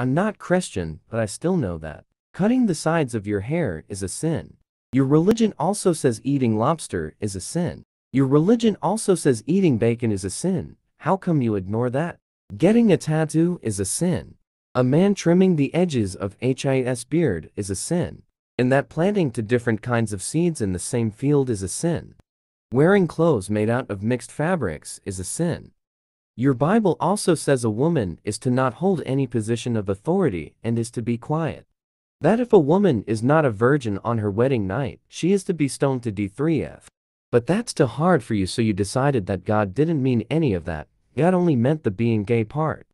I'm not Christian, but I still know that. Cutting the sides of your hair is a sin. Your religion also says eating lobster is a sin. Your religion also says eating bacon is a sin. How come you ignore that? Getting a tattoo is a sin. A man trimming the edges of HIS beard is a sin. And that planting to different kinds of seeds in the same field is a sin. Wearing clothes made out of mixed fabrics is a sin. Your Bible also says a woman is to not hold any position of authority and is to be quiet. That if a woman is not a virgin on her wedding night, she is to be stoned to D3F. But that's too hard for you so you decided that God didn't mean any of that, God only meant the being gay part.